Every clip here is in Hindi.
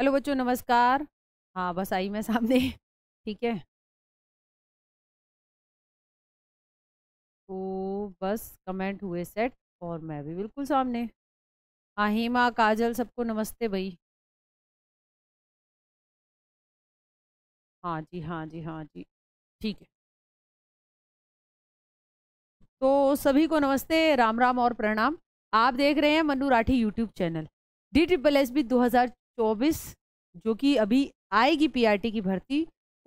हेलो बच्चों नमस्कार हाँ बस आई मैं सामने ठीक है तो बस कमेंट हुए सेट और मैं भी बिल्कुल सामने हाँ काजल सबको नमस्ते भाई हाँ जी हाँ जी हाँ जी ठीक है तो सभी को नमस्ते राम राम और प्रणाम आप देख रहे हैं Manu Rathi YouTube channel D triple S B दो हज़ार चौबीस जो कि अभी आएगी पीआरटी की भर्ती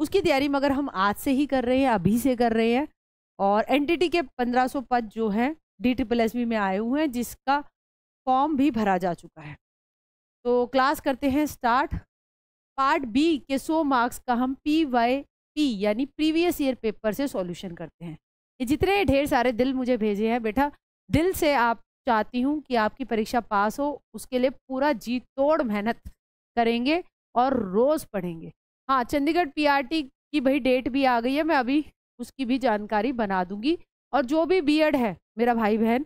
उसकी तैयारी मगर हम आज से ही कर रहे हैं अभी से कर रहे हैं और एनटीटी के 1500 पद जो हैं डी ट्रिपल एस में आए हुए हैं जिसका फॉर्म भी भरा जा चुका है तो क्लास करते हैं स्टार्ट पार्ट बी के 100 मार्क्स का हम पी वाई पी यानी प्रीवियस ईयर पेपर से सॉल्यूशन करते हैं ये जितने ढेर सारे दिल मुझे भेजे हैं बेटा दिल से आप चाहती हूँ कि आपकी परीक्षा पास हो उसके लिए पूरा जी तोड़ मेहनत करेंगे और रोज़ पढ़ेंगे हाँ चंडीगढ़ पीआरटी की भाई डेट भी आ गई है मैं अभी उसकी भी जानकारी बना दूंगी और जो भी बीएड है मेरा भाई बहन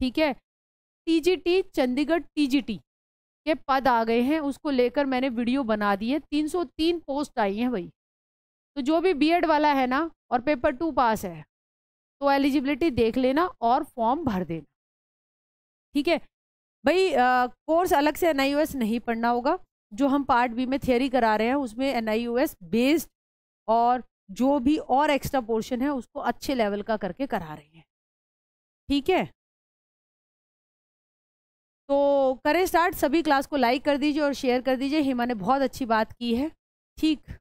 ठीक है टीजीटी चंडीगढ़ टीजीटी के पद आ गए हैं उसको लेकर मैंने वीडियो बना दी है 303 पोस्ट आई हैं भाई तो जो भी बीएड वाला है ना और पेपर टू पास है तो एलिजिबिलिटी देख लेना और फॉर्म भर देना ठीक है भाई कोर्स अलग से एन नहीं पढ़ना होगा जो हम पार्ट बी में थियोरी करा रहे हैं उसमें N I U S based और जो भी और एक्स्ट्रा पोर्शन है उसको अच्छे लेवल का करके करा रहे हैं ठीक है तो करें स्टार्ट सभी क्लास को लाइक कर दीजिए और शेयर कर दीजिए हिमा ने बहुत अच्छी बात की है ठीक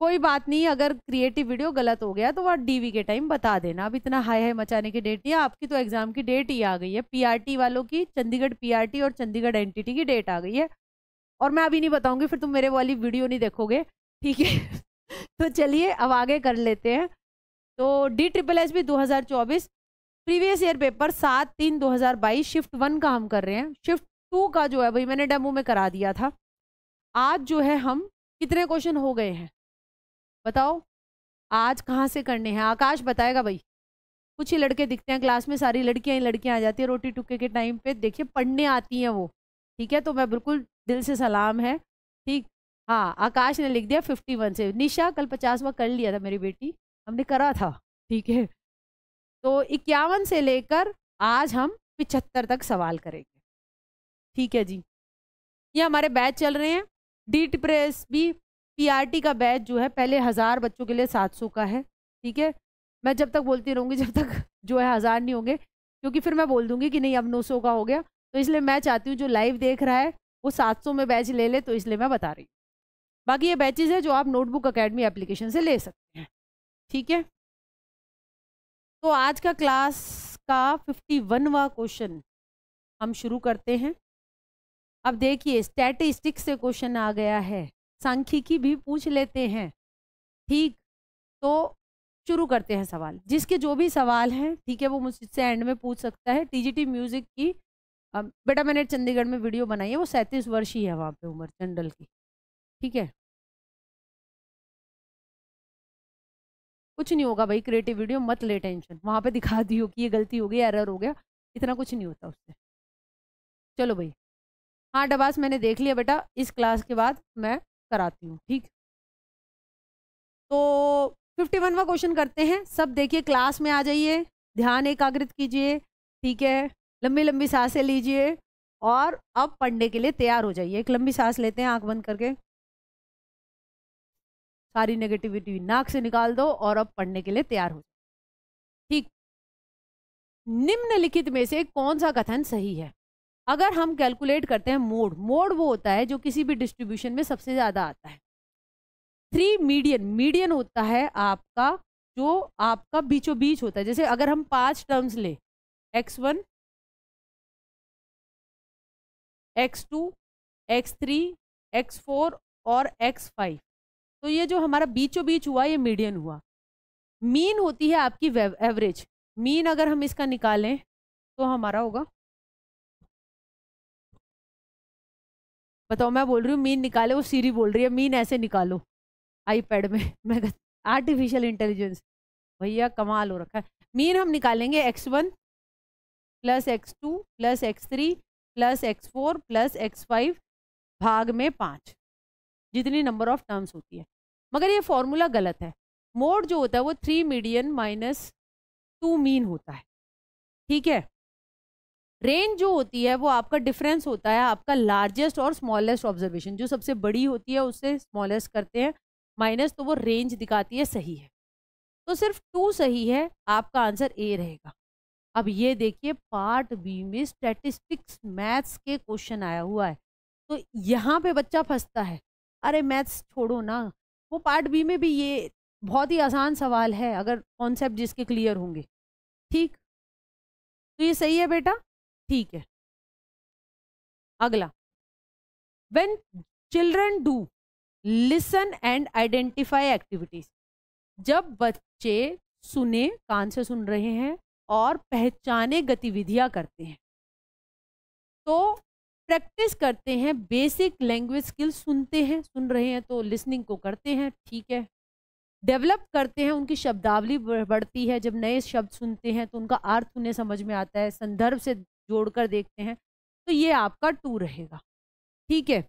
कोई बात नहीं अगर क्रिएटिव वीडियो गलत हो गया तो वह डीवी के टाइम बता देना अब इतना हाई हाई मचाने की डेट नहीं आपकी तो एग्जाम की डेट ही आ गई है पीआरटी वालों की चंडीगढ़ पीआरटी और चंडीगढ़ एनटीटी की डेट आ गई है और मैं अभी नहीं बताऊंगी फिर तुम मेरे वाली वीडियो नहीं देखोगे ठीक है तो चलिए अब आगे कर लेते हैं तो डी ट्रिपल एस बी दो प्रीवियस ईयर पेपर सात तीन दो शिफ्ट वन का हम कर रहे हैं शिफ्ट टू का जो है भाई मैंने डेमो में करा दिया था आज जो है हम कितने क्वेश्चन हो गए हैं बताओ आज कहाँ से करने हैं आकाश बताएगा भाई कुछ ही लड़के दिखते हैं क्लास में सारी लड़कियाँ ही लड़कियाँ आ जाती हैं रोटी टुके के टाइम पे देखिए पढ़ने आती हैं वो ठीक है तो मैं बिल्कुल दिल से सलाम है ठीक हाँ आकाश ने लिख दिया फिफ्टी वन से निशा कल पचासवा कर लिया था मेरी बेटी हमने करा था ठीक है तो इक्यावन से लेकर आज हम पिछहत्तर तक सवाल करेंगे ठीक है जी ये हमारे बैच चल रहे हैं डी प्रेस भी पीआरटी का बैच जो है पहले हज़ार बच्चों के लिए सात सौ का है ठीक है मैं जब तक बोलती रहूँगी जब तक जो है हज़ार नहीं होंगे क्योंकि फिर मैं बोल दूँगी कि नहीं अब नौ सौ का हो गया तो इसलिए मैं चाहती हूँ जो लाइव देख रहा है वो सात सौ में बैच ले ले तो इसलिए मैं बता रही हूँ बाकी ये बैचेज है जो आप नोटबुक अकेडमी एप्लीकेशन से ले सकते हैं ठीक है तो आज का क्लास का फिफ्टी वनवा क्वेश्चन हम शुरू करते हैं अब देखिए स्टैटिस्टिक्स से क्वेश्चन आ गया है सांख्यिकी भी पूछ लेते हैं ठीक तो शुरू करते हैं सवाल जिसके जो भी सवाल हैं ठीक है वो मुझसे एंड में पूछ सकता है टीजीटी म्यूज़िक की बेटा मैंने चंडीगढ़ में वीडियो बनाई है वो सैंतीस वर्ष ही है वहाँ पे उम्र चंडल की ठीक है कुछ नहीं होगा भाई क्रिएटिव वीडियो मत ले टेंशन वहाँ पे दिखा दी हो कि ये गलती हो गई एरर हो गया इतना कुछ नहीं होता उससे चलो भाई हाँ डबास मैंने देख लिया बेटा इस क्लास के बाद मैं कराती हूँ ठीक तो फिफ्टी वनवा क्वेश्चन करते हैं सब देखिए क्लास में आ जाइए ध्यान एकाग्रित कीजिए ठीक है लंबी लंबी सांसें लीजिए और अब पढ़ने के लिए तैयार हो जाइए एक लंबी सांस लेते हैं आंख बंद करके सारी नेगेटिविटी नाक से निकाल दो और अब पढ़ने के लिए तैयार हो जाए ठीक निम्नलिखित में से कौन सा कथन सही है अगर हम कैलकुलेट करते हैं मोड मोड वो होता है जो किसी भी डिस्ट्रीब्यूशन में सबसे ज़्यादा आता है थ्री मीडियन मीडियन होता है आपका जो आपका बीचों बीच होता है जैसे अगर हम पांच टर्म्स लें X one X two X three X four और एक्स फाइव तो ये जो हमारा बीचों बीच हुआ ये मीडियन हुआ मीन होती है आपकी एवरेज मीन अगर हम इसका निकालें तो हमारा होगा बताओ मैं बोल रही हूँ मीन निकाले वो सीरी बोल रही है मीन ऐसे निकालो आईपैड में मैं आर्टिफिशियल इंटेलिजेंस भैया कमाल हो रखा है मीन हम निकालेंगे X one plus X two plus X three plus X four plus X five भाग में पाँच जितनी नंबर ऑफ टर्म्स होती है मगर ये फॉर्मूला गलत है मोड जो होता है वो three median minus two mean होता है ठीक है रेंज जो होती है वो आपका डिफरेंस होता है आपका लार्जेस्ट और स्मॉलेस्ट ऑब्जर्वेशन जो सबसे बड़ी होती है उससे स्मॉलेस्ट करते हैं माइनस तो वो रेंज दिखाती है सही है तो सिर्फ टू सही है आपका आंसर ए रहेगा अब ये देखिए पार्ट बी में स्टैटिस्टिक्स मैथ्स के क्वेश्चन आया हुआ है तो यहाँ पे बच्चा फंसता है अरे मैथ्स छोड़ो ना वो पार्ट बी में भी ये बहुत ही आसान सवाल है अगर कॉन्सेप्ट जिसके क्लियर होंगे ठीक तो ये सही है बेटा ठीक है अगला when children do listen and identify activities जब बच्चे सुने कान से सुन रहे हैं और पहचाने गतिविधियां करते हैं तो प्रैक्टिस करते हैं बेसिक लैंग्वेज स्किल सुनते हैं सुन रहे हैं तो लिसनिंग को करते हैं ठीक है डेवलप करते हैं उनकी शब्दावली बढ़ती है जब नए शब्द सुनते हैं तो उनका अर्थ उन्हें समझ में आता है संदर्भ से जोड़कर देखते हैं तो ये आपका टू रहेगा ठीक है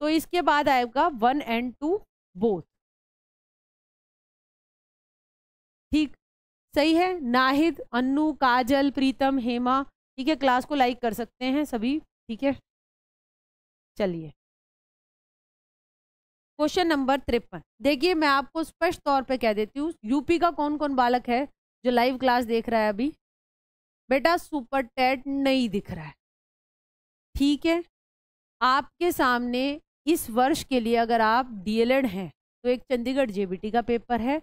तो इसके बाद आएगा वन एंड टू बोथ ठीक सही है नाहिद अन्नू काजल प्रीतम हेमा ठीक है क्लास को लाइक कर सकते हैं सभी ठीक है चलिए क्वेश्चन नंबर तिरपन देखिए मैं आपको स्पष्ट तौर पे कह देती हूँ यूपी का कौन कौन बालक है जो लाइव क्लास देख रहा है अभी बेटा सुपर टेट नहीं दिख रहा है ठीक है आपके सामने इस वर्ष के लिए अगर आप डीएलएड हैं तो एक चंडीगढ़ जेबीटी का पेपर है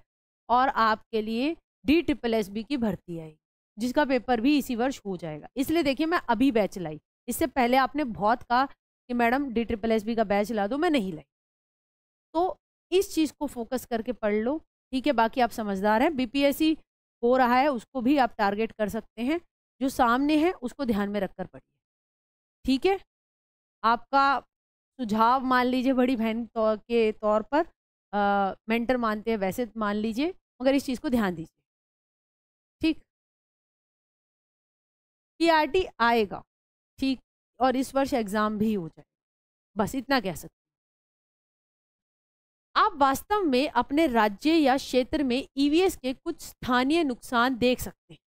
और आपके लिए डी ट्रिपल एस बी की भर्ती आई जिसका पेपर भी इसी वर्ष हो जाएगा इसलिए देखिए मैं अभी बैच लाई इससे पहले आपने बहुत कहा कि madam D triple S B का बैच ला दो मैं नहीं लाई तो इस चीज़ को फोकस करके पढ़ लो ठीक है बाकी आप समझदार हैं बी हो रहा है उसको भी आप टारगेट कर सकते हैं जो सामने है उसको ध्यान में रखकर पढ़िए ठीक है आपका सुझाव मान लीजिए बड़ी बहन तो, के तौर पर आ, मेंटर मानते हैं वैसे मान लीजिए मगर इस चीज़ को ध्यान दीजिए ठीक टीआरटी आएगा ठीक और इस वर्ष एग्ज़ाम भी हो जाए बस इतना कह सकते आप वास्तव में अपने राज्य या क्षेत्र में ईवीएस के कुछ स्थानीय नुकसान देख सकते हैं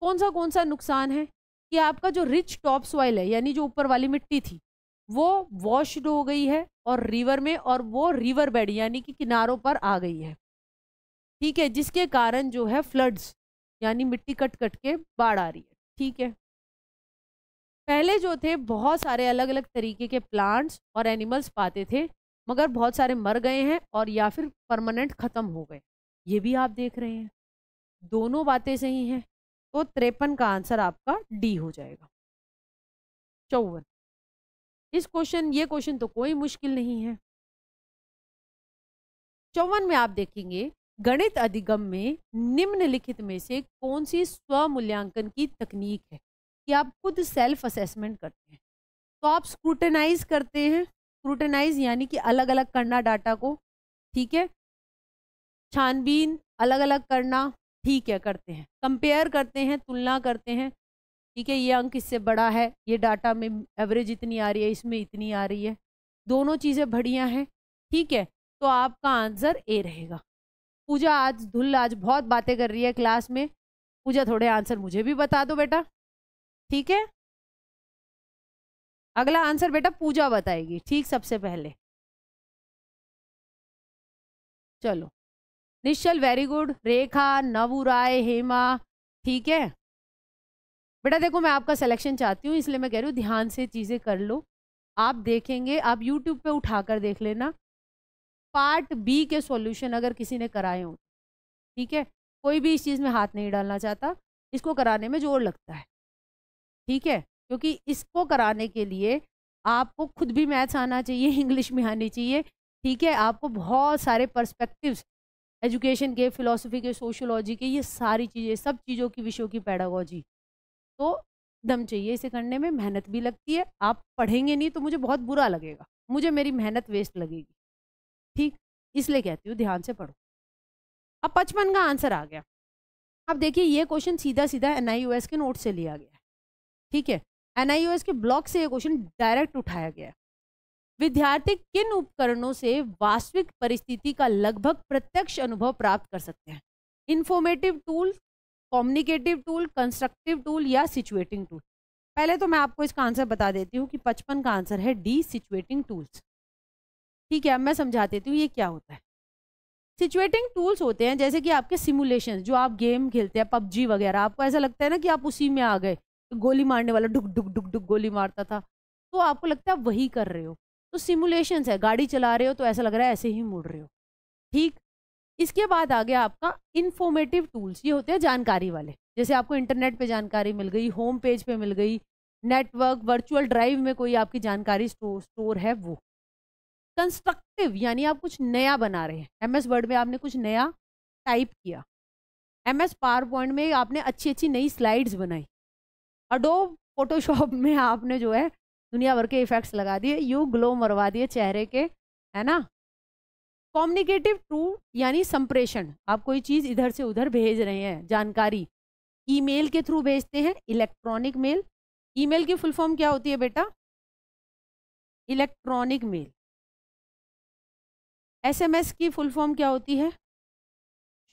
कौन सा कौन सा नुकसान है कि आपका जो रिच टॉप सॉइल है यानी जो ऊपर वाली मिट्टी थी वो वॉश्ड हो गई है और रिवर में और वो रिवर बेड यानी कि किनारों पर आ गई है ठीक है जिसके कारण जो है फ्लड्स यानी मिट्टी कट कट के बाढ़ आ रही है ठीक है पहले जो थे बहुत सारे अलग अलग तरीके के प्लांट्स और एनिमल्स पाते थे मगर बहुत सारे मर गए हैं और या फिर परमानेंट ख़त्म हो गए ये भी आप देख रहे हैं दोनों बातें सही हैं तो त्रेपन का आंसर आपका डी हो जाएगा चौवन इस क्वेश्चन ये क्वेश्चन तो कोई मुश्किल नहीं है चौवन में आप देखेंगे गणित अधिगम में निम्नलिखित में से कौन सी स्व मूल्यांकन की तकनीक है कि आप खुद सेल्फ असेसमेंट करते हैं तो आप स्क्रूटनाइज करते हैं स्क्रूटनाइज यानी कि अलग अलग करना डाटा को ठीक है छानबीन अलग अलग करना ठीक है करते हैं कंपेयर करते हैं तुलना करते हैं ठीक है ये अंक इससे बड़ा है ये डाटा में एवरेज इतनी आ रही है इसमें इतनी आ रही है दोनों चीज़ें बढ़िया हैं ठीक है तो आपका आंसर ए रहेगा पूजा आज धुल आज बहुत बातें कर रही है क्लास में पूजा थोड़े आंसर मुझे भी बता दो बेटा ठीक है अगला आंसर बेटा पूजा बताएगी ठीक सबसे पहले चलो निश्चल वेरी गुड रेखा नवू राय हेमा ठीक है बेटा देखो मैं आपका सिलेक्शन चाहती हूँ इसलिए मैं कह रही हूँ ध्यान से चीज़ें कर लो आप देखेंगे आप यूट्यूब पे उठा कर देख लेना पार्ट बी के सॉल्यूशन अगर किसी ने कराए हों ठीक है कोई भी इस चीज़ में हाथ नहीं डालना चाहता इसको कराने में जोर लगता है ठीक है क्योंकि इसको कराने के लिए आपको खुद भी मैथ्स आना चाहिए इंग्लिश में आनी चाहिए ठीक है आपको बहुत सारे पर्सपेक्टिव्स एजुकेशन के फिलोसफी के सोशोलॉजी के ये सारी चीज़ें सब चीज़ों की विषयों की पैडागोजी तो दम चाहिए इसे करने में मेहनत भी लगती है आप पढ़ेंगे नहीं तो मुझे बहुत बुरा लगेगा मुझे मेरी मेहनत वेस्ट लगेगी ठीक इसलिए कहती हूँ ध्यान से पढ़ो अब पचपन का आंसर आ गया अब देखिए ये क्वेश्चन सीधा सीधा एन के नोट से लिया गया है ठीक है एन के ब्लॉक से ये क्वेश्चन डायरेक्ट उठाया गया है विद्यार्थी किन उपकरणों से वास्तविक परिस्थिति का लगभग प्रत्यक्ष अनुभव प्राप्त कर सकते हैं informative tool communicative tool constructive tool या सिचुएटिंग टूल पहले तो मैं आपको इसका आंसर बता देती हूँ कि पचपन का आंसर है डी सिचुएटिंग टूल्स ठीक है अब मैं समझा देती हूँ ये क्या होता है सिचुएटिंग टूल्स होते हैं जैसे कि आपके सिमुलेशन जो आप गेम खेलते हैं पबजी वगैरह आपको ऐसा लगता है ना कि आप उसी में आ गए गोली मारने वाला ढुक ढुक ढुक ढुक गोली मारता था तो आपको लगता है आप वही कर रहे हो तो सिमुलेशन है गाड़ी चला रहे हो तो ऐसा लग रहा है ऐसे ही मुड़ रहे हो ठीक इसके बाद आ गया आपका इन्फॉर्मेटिव टूल्स ये होते हैं जानकारी वाले जैसे आपको इंटरनेट पे जानकारी मिल गई होम पेज पे मिल गई नेटवर्क वर्चुअल ड्राइव में कोई आपकी जानकारी स्टोर स्टोर है वो कंस्ट्रक्टिव यानी आप कुछ नया बना रहे हैं एम एस वर्ड में आपने कुछ नया टाइप किया एम एस पावर पॉइंट में आपने अच्छी अच्छी नई स्लाइड्स बनाई अडोब फोटोशॉप में आपने जो है दुनिया भर के इफेक्ट्स लगा दिए यू ग्लो मरवा दिए चेहरे के है ना कॉम्युनिकेटिव टू यानी संप्रेषण आप कोई चीज़ इधर से उधर भेज रहे हैं जानकारी ईमेल के थ्रू भेजते हैं इलेक्ट्रॉनिक मेल ईमेल की फुल फॉर्म क्या होती है बेटा इलेक्ट्रॉनिक मेल एसएमएस की फुल फॉर्म क्या होती है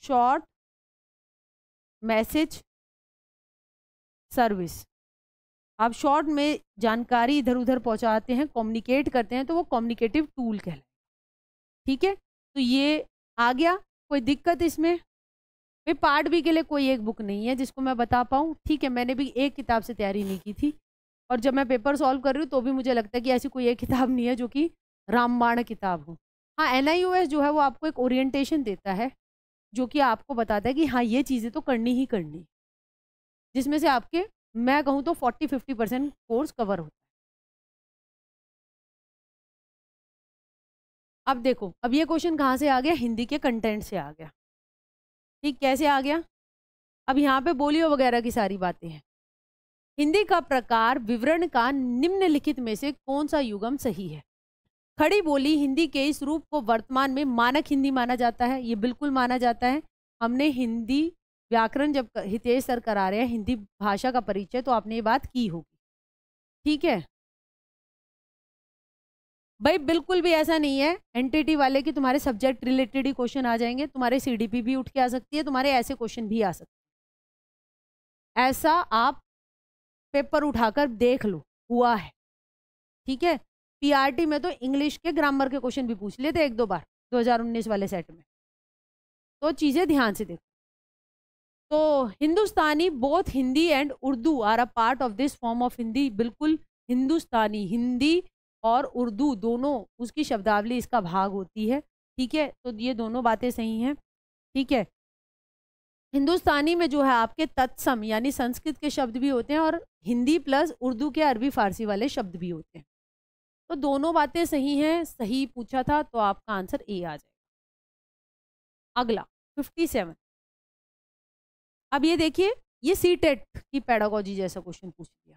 शॉर्ट मैसेज सर्विस आप शॉर्ट में जानकारी इधर उधर पहुंचाते हैं कम्युनिकेट करते हैं तो वो कम्युनिकेटिव टूल कहलाए ठीक है तो ये आ गया कोई दिक्कत इसमें भाई पार्ट बी के लिए कोई एक बुक नहीं है जिसको मैं बता पाऊँ ठीक है मैंने भी एक किताब से तैयारी नहीं की थी और जब मैं पेपर सॉल्व कर रही हूँ तो भी मुझे लगता है कि ऐसी कोई एक किताब नहीं है जो कि रामबाण किताब हो हाँ एन जो है वो आपको एक ओरिएंटेशन देता है जो कि आपको बताता है कि हाँ ये चीज़ें तो करनी ही करनी जिसमें से आपके मैं कहूँ तो forty fifty percent course cover होता है अब देखो अब ये क्वेश्चन कहाँ से आ गया हिंदी के कंटेंट से आ गया ठीक कैसे आ गया अब यहाँ पे बोलियो वगैरह की सारी बातें हैं हिंदी का प्रकार विवरण का निम्नलिखित में से कौन सा युगम सही है खड़ी बोली हिंदी के इस रूप को वर्तमान में मानक हिंदी माना जाता है ये बिल्कुल माना जाता है हमने हिंदी व्याकरण जब हितेश सर करा रहे हैं हिंदी भाषा का परिचय तो आपने ये बात की होगी ठीक है भाई बिल्कुल भी ऐसा नहीं है एनटीटी वाले कि तुम्हारे सब्जेक्ट रिलेटेड ही क्वेश्चन आ जाएंगे तुम्हारे सीडीपी भी उठ के आ सकती है तुम्हारे ऐसे क्वेश्चन भी आ सकते हैं ऐसा आप पेपर उठाकर देख लो हुआ है ठीक है पीआरटी में तो इंग्लिश के ग्रामर के क्वेश्चन भी पूछ लेते एक दो बार 2019 वाले सेट में तो चीज़ें ध्यान से देखो तो Hindustani both Hindi and Urdu are a part of this form of Hindi बिल्कुल हिंदुस्तानी हिंदी और उर्दू दोनों उसकी शब्दावली इसका भाग होती है ठीक है तो ये दोनों बातें सही हैं ठीक है हिंदुस्तानी में जो है आपके तत्सम यानी संस्कृत के शब्द भी होते हैं और हिंदी प्लस उर्दू के अरबी फारसी वाले शब्द भी होते हैं तो दोनों बातें सही हैं सही पूछा था तो आपका आंसर ए आ जाएगा अगला फिफ्टी सेवन अब ये देखिए ये सी टेट e की पैडागोजी जैसा क्वेश्चन पूछ लिया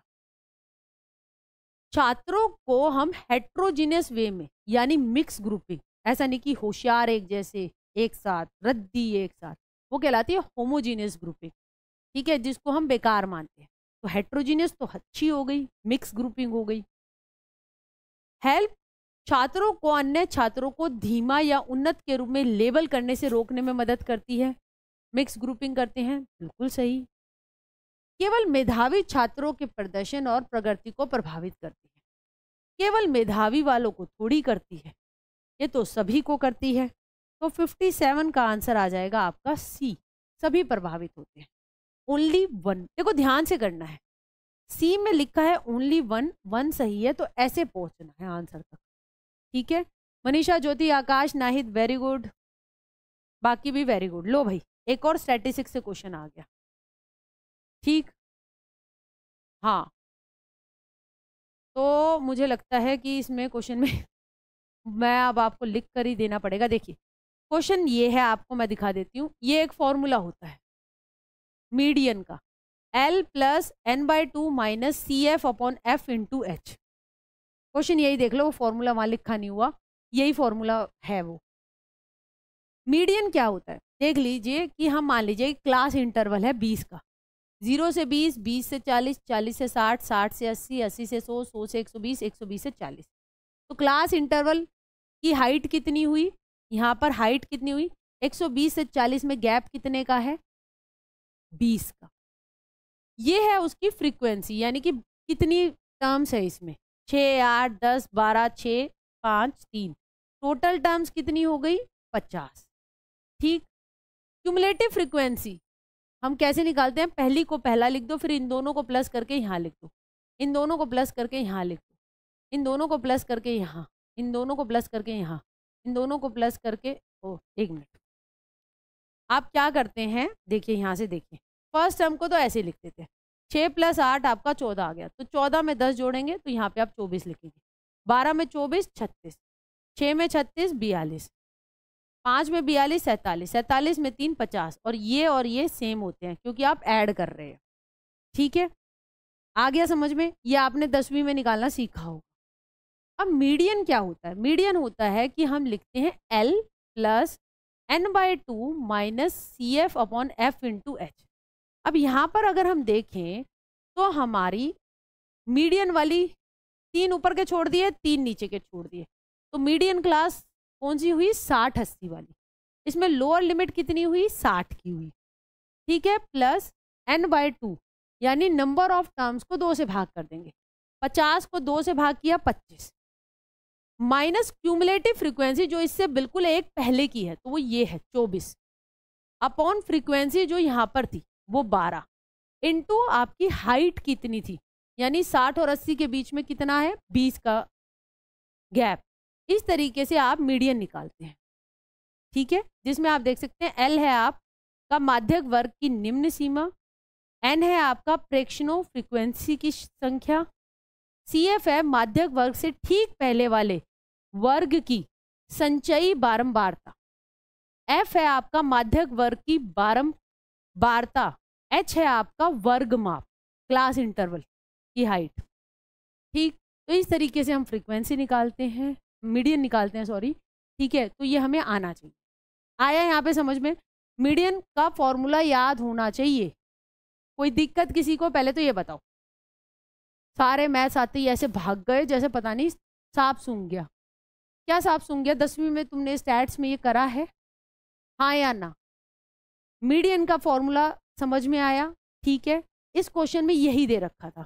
छात्रों को हम हेट्रोजीनियस वे में यानी मिक्स ग्रुपिंग ऐसा नहीं कि होशियार एक जैसे एक साथ रद्दी एक साथ वो कहलाती है होमोजीनियस ग्रुपिंग ठीक है जिसको हम बेकार मानते हैं तो हेट्रोजीनियस तो अच्छी हो गई मिक्स ग्रुपिंग हो गई हेल्प छात्रों को अन्य छात्रों को धीमा या उन्नत के रूप में लेबल करने से रोकने में मदद करती है मिक्स ग्रुपिंग करते हैं बिल्कुल सही केवल मेधावी छात्रों के प्रदर्शन और प्रगति को प्रभावित करती है केवल मेधावी वालों को थोड़ी करती है ये तो सभी को करती है तो 57 का आंसर आ जाएगा आपका सी सभी प्रभावित होते हैं ओनली वन देखो ध्यान से करना है सी में लिखा है ओनली वन वन सही है तो ऐसे पहुंचना है आंसर तक ठीक है मनीषा ज्योति आकाश नाहिद वेरी गुड बाकी भी वेरी गुड लो भाई एक और स्टैटिस्टिक्स से क्वेश्चन आ गया ठीक हाँ तो मुझे लगता है कि इसमें क्वेश्चन में मैं अब आपको लिख कर ही देना पड़ेगा देखिए क्वेश्चन ये है आपको मैं दिखा देती हूँ ये एक फॉर्मूला होता है मीडियन का L plus N by two minus C F upon F into H question यही देख लो वो फॉर्मूला वहाँ लिखा नहीं हुआ यही फॉर्मूला है वो मीडियन क्या होता है देख लीजिए कि हम मान लीजिए क्लास इंटरवल है बीस का जीरो से बीस बीस से चालीस चालीस से साठ साठ से अस्सी अस्सी से सौ सौ से एक सौ बीस एक सौ बीस से चालीस तो क्लास इंटरवल की हाइट कितनी हुई यहाँ पर हाइट कितनी हुई एक सौ बीस से चालीस में गैप कितने का है बीस का ये है उसकी फ्रीक्वेंसी यानी कि कितनी टर्म्स है इसमें छः आठ दस बारह छः पाँच तीन टोटल टर्म्स कितनी हो गई पचास ठीक क्यूमलेटिव फ्रिक्वेंसी हम कैसे निकालते हैं पहली को पहला लिख दो फिर इन दोनों को प्लस करके यहाँ लिख दो इन दोनों को प्लस करके यहाँ लिख दो इन दोनों को प्लस करके यहाँ इन दोनों को प्लस करके यहाँ इन दोनों को प्लस करके ओ एक मिनट आप क्या करते हैं देखिए यहाँ से देखिए फर्स्ट टर्म को तो ऐसे लिख देते हैं छः प्लस आठ आपका चौदह आ गया तो चौदह में दस जोड़ेंगे तो यहाँ पे आप चौबीस लिखेंगे बारह में चौबीस छत्तीस छः में छत्तीस बयालीस पाँच में बयालीस सैंतालीस सैंतालीस में तीन पचास और ये और ये सेम होते हैं क्योंकि आप ऐड कर रहे हैं ठीक है आ गया समझ में ये आपने दसवीं में निकालना सीखा होगा अब मीडियन क्या होता है मीडियन होता है कि हम लिखते हैं L plus N by two minus C F upon F into H अब यहाँ पर अगर हम देखें तो हमारी मीडियन वाली तीन ऊपर के छोड़ दिए तीन नीचे के छोड़ दिए तो मीडियन क्लास कौन सी हुई साठ अस्सी वाली इसमें लोअर लिमिट कितनी हुई साठ की हुई ठीक है प्लस एन बाय टू यानी नंबर ऑफ टर्म्स को दो से भाग कर देंगे पचास को दो से भाग किया पच्चीस माइनस क्यूमुलेटिव फ्रीक्वेंसी जो इससे बिल्कुल एक पहले की है तो वो ये है चौबीस अपॉन फ्रीक्वेंसी जो यहाँ पर थी वो बारह इंटू आपकी हाइट कितनी थी यानी साठ और अस्सी के बीच में कितना है बीस का गैप इस तरीके से आप मीडियन निकालते हैं ठीक है जिसमें आप देख सकते हैं एल है आपका माध्यक वर्ग की निम्न सीमा एन है आपका प्रेक्षणों फ्रीक्वेंसी की संख्या सी एफ है माध्यक वर्ग से ठीक पहले वाले वर्ग की संचयी बारंबारता एफ है आपका माध्यक वर्ग की बारंबारता एच है आपका वर्ग माप क्लास इंटरवल की हाइट ठीक तो इस तरीके से हम फ्रीक्वेंसी निकालते हैं मीडियन निकालते हैं सॉरी ठीक है तो ये हमें आना चाहिए आया यहाँ पे समझ में मीडियन का फॉर्मूला याद होना चाहिए कोई दिक्कत किसी को पहले तो ये बताओ सारे मैथ्स आते ही ऐसे भाग गए जैसे पता नहीं सांप सूंग गया क्या सांप सूंघ गया दसवीं में तुमने स्टैट्स में ये करा है हाँ या ना मीडियन का फॉर्मूला समझ में आया ठीक है इस क्वेश्चन में यही दे रखा था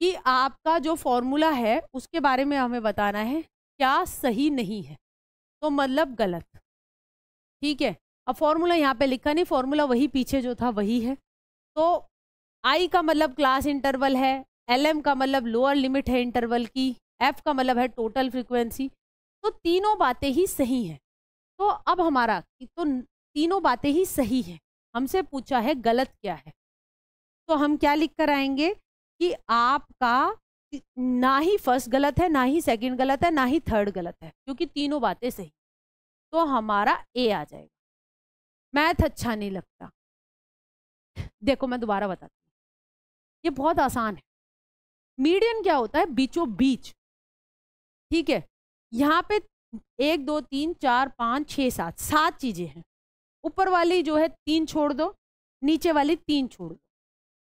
कि आपका जो फॉर्मूला है उसके बारे में हमें बताना है क्या सही नहीं है तो मतलब गलत ठीक है अब फॉर्मूला यहाँ पे लिखा नहीं फॉर्मूला वही पीछे जो था वही है तो आई का मतलब क्लास इंटरवल है एल का मतलब लोअर लिमिट है इंटरवल की एफ का मतलब है टोटल फ्रिक्वेंसी तो तीनों बातें ही सही हैं तो अब हमारा तो तीनों बातें ही सही हैं हमसे पूछा है गलत क्या है तो हम क्या लिख कर आएंगे कि आपका ना ही फर्स्ट गलत है ना ही सेकंड गलत है ना ही थर्ड गलत है क्योंकि तीनों बातें सही तो हमारा ए आ जाएगा मैथ अच्छा नहीं लगता देखो मैं दोबारा बताती हूँ ये बहुत आसान है मीडियन क्या होता है बीचो बीच ठीक है यहाँ पे एक दो तीन चार पाँच छः सात सात चीज़ें हैं ऊपर वाली जो है तीन छोड़ दो नीचे वाली तीन छोड़ दो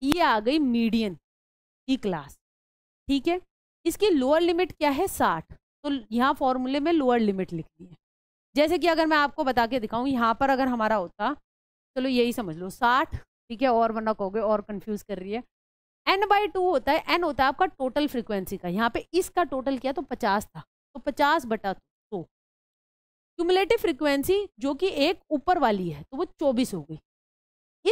ये आ गई मीडियन की e क्लास ठीक है इसकी लोअर लिमिट क्या है साठ तो यहाँ फॉर्मूले में लोअर लिमिट लिख दी है जैसे कि अगर मैं आपको बता के दिखाऊँ यहाँ पर अगर हमारा होता चलो यही समझ लो साठ ठीक है और वरना कहोगे और कंफ्यूज कर रही है एन बाई टू होता है एन होता है आपका टोटल फ्रिक्वेंसी का यहाँ पे इसका टोटल क्या तो पचास था तो पचास बटा दो क्यूमुलेटिव फ्रिक्वेंसी जो कि एक ऊपर वाली है तो वो चौबीस हो गई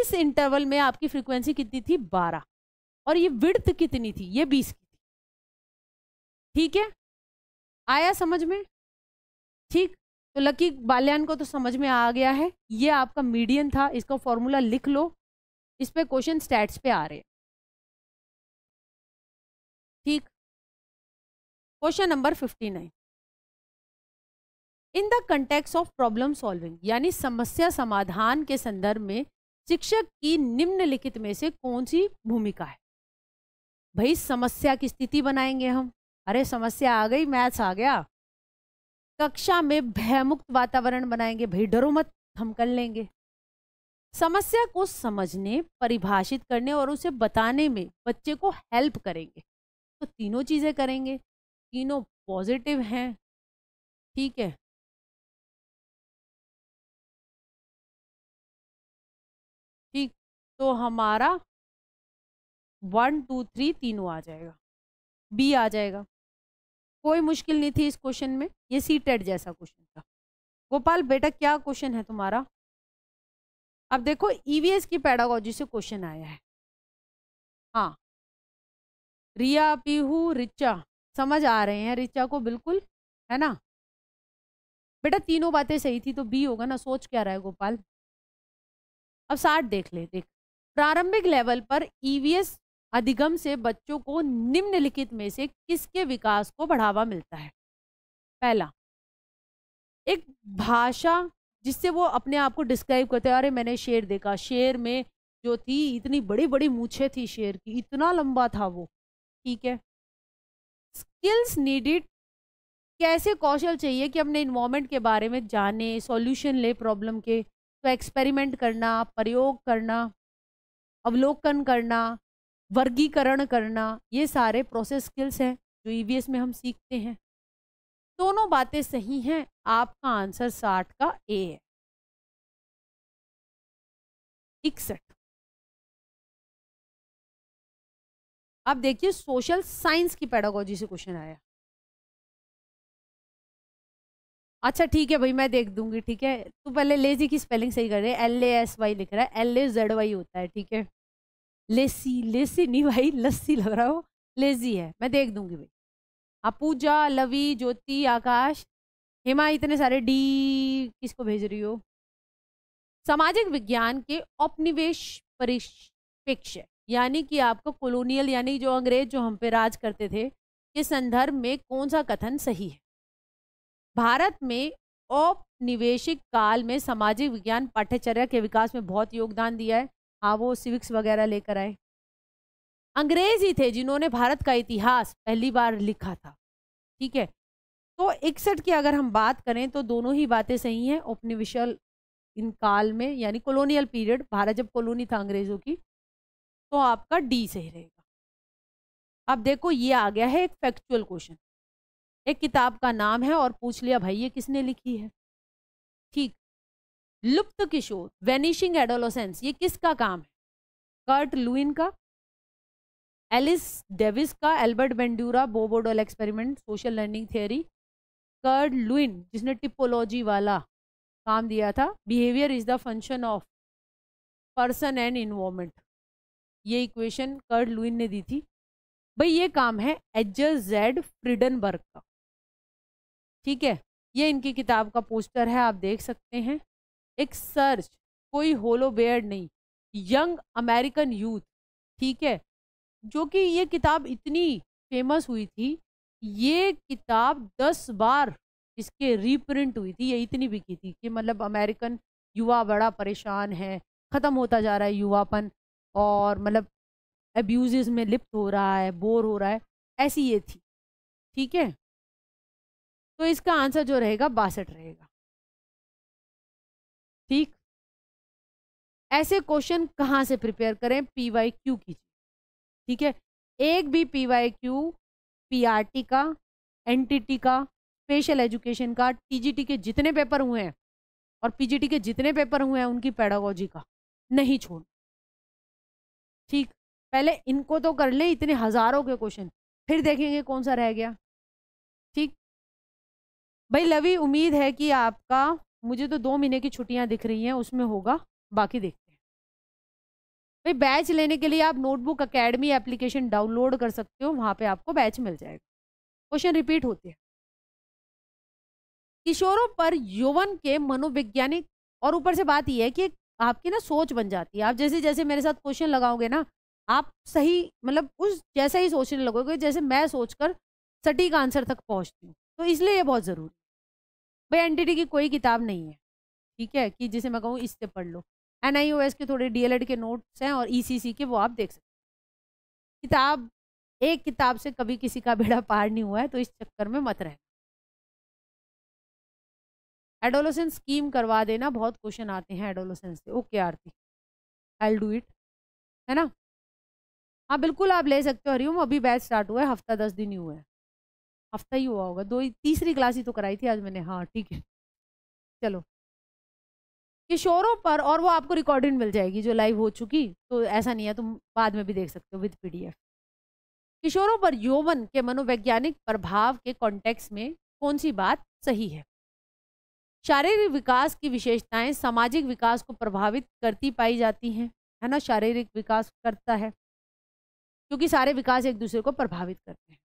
इस इंटरवल में आपकी फ्रिक्वेंसी कितनी थी बारह और ये विड़त कितनी थी ये बीस की थी ठीक है आया समझ में ठीक तो लकी बाल्यान को तो समझ में आ गया है ये आपका मीडियन था इसका फॉर्मूला लिख लो इस पर क्वेश्चन स्टैट्स पे आ रहे हैं ठीक question number fifty nine in the context of problem solving यानी समस्या समाधान के संदर्भ में शिक्षक की निम्नलिखित में से कौन सी भूमिका है भाई समस्या की स्थिति बनाएंगे हम अरे समस्या आ गई मैथ्स आ गया कक्षा में भयमुक्त वातावरण बनाएंगे भाई डरो मत हम कर लेंगे समस्या को समझने परिभाषित करने और उसे बताने में बच्चे को हेल्प करेंगे तो तीनों चीज़ें करेंगे तीनों पॉजिटिव हैं ठीक है ठीक तो हमारा वन टू थ्री तीनों आ जाएगा बी आ जाएगा कोई मुश्किल नहीं थी इस क्वेश्चन में ये सी टेट जैसा क्वेश्चन था गोपाल बेटा क्या क्वेश्चन है तुम्हारा अब देखो ईवीएस e की पैडागोजी से क्वेश्चन आया है हाँ रिया पीहू रिचा समझ आ रहे हैं रिचा को बिल्कुल है ना बेटा तीनों बातें सही थी तो बी होगा ना सोच क्या रहा है गोपाल अब साठ देख ले देख प्रारंभिक लेवल पर ईवीएस e अधिगम से बच्चों को निम्नलिखित में से किसके विकास को बढ़ावा मिलता है पहला एक भाषा जिससे वो अपने आप को डिस्क्राइब करते हैं अरे मैंने शेर देखा शेर में जो थी इतनी बड़ी बड़ी मूछे थी शेर की इतना लंबा था वो ठीक है स्किल्स नीडिड कैसे कौशल चाहिए कि अपने इन्वामेंट के बारे में जाने सॉल्यूशन ले प्रॉब्लम के तो एक्सपेरिमेंट करना प्रयोग करना अवलोकन करना वर्गीकरण करना ये सारे प्रोसेस स्किल्स हैं जो ई e में हम सीखते हैं दोनों बातें सही हैं आपका आंसर साठ का ए है इकसठ अब देखिए सोशल साइंस की पैडागोजी से क्वेश्चन आया अच्छा ठीक है भाई मैं देख दूंगी ठीक है तू पहले लेजी की स्पेलिंग सही कर रहे एल ए एस वाई लिख रहा है एल ए जेड वाई होता है ठीक है लेसी लेसी नहीं भाई लस्सी लग रहा हो लेजी है मैं देख दूंगी भाई आप पूजा लवी ज्योति आकाश हेमा इतने सारे डी किसको भेज रही हो सामाजिक विज्ञान के औपनिवेश परिप्रेक्ष्य यानी कि आपका कॉलोनियल यानी जो अंग्रेज जो हम पे राज करते थे के संदर्भ में कौन सा कथन सही है भारत में औपनिवेशिक काल में सामाजिक विज्ञान पाठ्यचर्या के विकास में बहुत योगदान दिया है हाँ वो सिविक्स वगैरह लेकर आए अंग्रेज ही थे जिन्होंने भारत का इतिहास पहली बार लिखा था ठीक है तो इकसठ की अगर हम बात करें तो दोनों ही बातें सही हैं उपनिवेशल इन काल में यानी कॉलोनियल पीरियड भारत जब कॉलोनी था अंग्रेजों की तो आपका डी सही रहेगा अब देखो ये आ गया है एक फैक्चुअल क्वेश्चन एक किताब का नाम है और पूछ लिया भाई ये किसने लिखी है ठीक लुप्त किशोर वेनिशिंग एडोलोसेंस ये किसका काम है कर्ट लुइन का एलिस डेविस का Albert Bandura Bobo doll experiment social learning theory Kurt Lewin जिसने टिपोलॉजी वाला काम दिया था behaviour is the function of person and environment ये इक्वेशन कर्ड लुइन ने दी थी भाई ये काम है एच जेड फ्रीडनबर्ग का ठीक है ये इनकी किताब का पोस्टर है आप देख सकते हैं एक सर्च कोई होलो बेयर नहीं यंग अमेरिकन यूथ ठीक है जो कि ये किताब इतनी फेमस हुई थी ये किताब दस बार इसके रीप्रिंट हुई थी ये इतनी बिकी थी कि मतलब अमेरिकन युवा बड़ा परेशान है ख़त्म होता जा रहा है युवापन और मतलब एब्यूज़ में लिप्त हो रहा है बोर हो रहा है ऐसी ये थी ठीक है तो इसका आंसर जो रहेगा बासठ रहेगा ठीक ऐसे क्वेश्चन कहाँ से प्रिपेयर करें पी वाई क्यू कीजिए ठीक है एक भी P Y Q P R T का एन टी टी का स्पेशल एजुकेशन का टी जी टी के जितने पेपर हुए हैं और पी जी टी के जितने पेपर हुए हैं उनकी पैडागोजी का नहीं छोड़ ठीक पहले इनको तो कर लें इतने हज़ारों के क्वेश्चन फिर देखेंगे कौन सा रह गया ठीक भाई लवी उम्मीद है कि आपका मुझे तो दो महीने की छुट्टियां दिख रही हैं उसमें होगा बाकी देखते हैं भाई बैच लेने के लिए आप नोटबुक अकेडमी एप्लीकेशन डाउनलोड कर सकते हो वहाँ पे आपको बैच मिल जाएगा क्वेश्चन रिपीट होते हैं किशोरों पर यौवन के मनोवैज्ञानिक और ऊपर से बात यह है कि आपकी ना सोच बन जाती है आप जैसे जैसे मेरे साथ क्वेश्चन लगाओगे ना आप सही मतलब उस जैसा ही सोचने लगोगे जैसे मैं सोचकर सटीक आंसर तक पहुंचती हूँ तो इसलिए ये बहुत ज़रूरी भाई एनटीटी की कोई किताब नहीं है ठीक है कि जिसे मैं कहूँ इससे पढ़ लो एन आई ओ एस के थोड़े डी एल एड के नोट्स हैं और ई सी सी के वो आप देख सकते हैं किताब एक किताब से कभी किसी का बेड़ा पार नहीं हुआ है तो इस चक्कर में मत रहना एडोलोसेंस स्कीम करवा देना बहुत क्वेश्चन आते हैं एडोलोसेंस से okay Aarti I do it है ना हाँ बिल्कुल आप ले सकते हो हरिओम अभी बैच स्टार्ट हुआ है हफ्ता दस दिन ही हुआ है हफ्ता ही हुआ होगा दो ही तीसरी क्लास ही तो कराई थी आज मैंने हाँ ठीक है चलो किशोरों पर और वो आपको रिकॉर्डिंग मिल जाएगी जो लाइव हो चुकी तो ऐसा नहीं है तुम बाद में भी देख सकते हो विद पीडीएफ किशोरों पर यौवन के मनोवैज्ञानिक प्रभाव के कॉन्टेक्स्ट में कौन सी बात सही है शारीरिक विकास की विशेषताएं सामाजिक विकास को प्रभावित करती पाई जाती हैं है ना शारीरिक विकास करता है क्योंकि सारे विकास एक दूसरे को प्रभावित करते हैं